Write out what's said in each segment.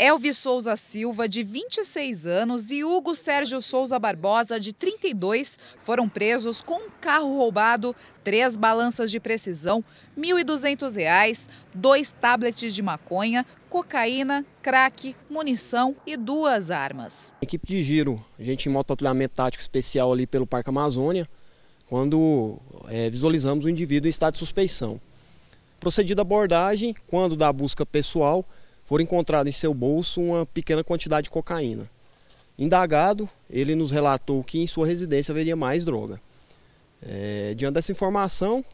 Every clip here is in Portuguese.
Elvis Souza Silva, de 26 anos, e Hugo Sérgio Souza Barbosa, de 32, foram presos com um carro roubado, três balanças de precisão, R$ 1.200, dois tablets de maconha, cocaína, crack, munição e duas armas. Equipe de giro, a gente em moto tático especial ali pelo Parque Amazônia, quando é, visualizamos o indivíduo em estado de suspeição. Procedida a abordagem, quando da busca pessoal, foi encontrado em seu bolso uma pequena quantidade de cocaína. Indagado, ele nos relatou que em sua residência haveria mais droga. É, diante dessa informação,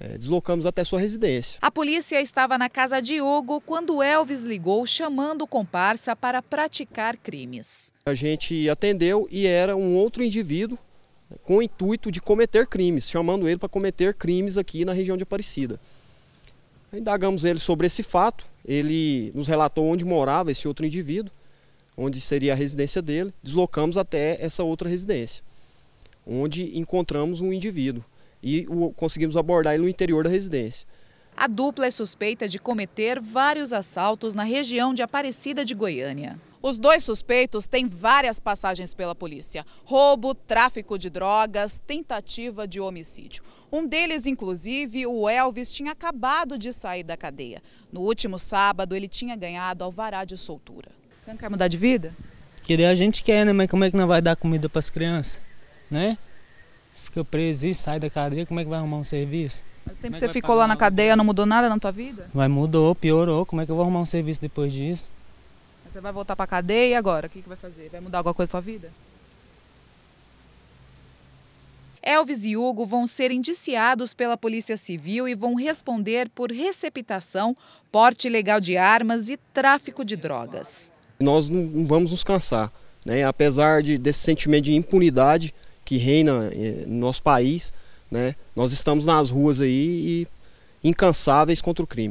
é, deslocamos até sua residência. A polícia estava na casa de Diogo quando Elvis ligou chamando o comparsa para praticar crimes. A gente atendeu e era um outro indivíduo com o intuito de cometer crimes, chamando ele para cometer crimes aqui na região de Aparecida. Indagamos ele sobre esse fato, ele nos relatou onde morava esse outro indivíduo, onde seria a residência dele, deslocamos até essa outra residência, onde encontramos um indivíduo e o, conseguimos abordar ele no interior da residência. A dupla é suspeita de cometer vários assaltos na região de Aparecida de Goiânia. Os dois suspeitos têm várias passagens pela polícia: roubo, tráfico de drogas, tentativa de homicídio. Um deles, inclusive, o Elvis, tinha acabado de sair da cadeia. No último sábado, ele tinha ganhado alvará de soltura. Você não quer mudar de vida? Querer a gente quer, né? Mas como é que não vai dar comida para as crianças, né? Fica preso e sai da cadeia, como é que vai arrumar um serviço? Mas o tempo é que, que você ficou lá na cadeia não mudou nada na tua vida? Vai, mudou, piorou. Como é que eu vou arrumar um serviço depois disso? Você vai voltar para cadeia e agora? O que, que vai fazer? Vai mudar alguma coisa na sua vida? Elvis e Hugo vão ser indiciados pela Polícia Civil e vão responder por receptação, porte ilegal de armas e tráfico de drogas. Nós não vamos nos cansar, né? apesar de, desse sentimento de impunidade que reina eh, no nosso país, né? nós estamos nas ruas aí e incansáveis contra o crime.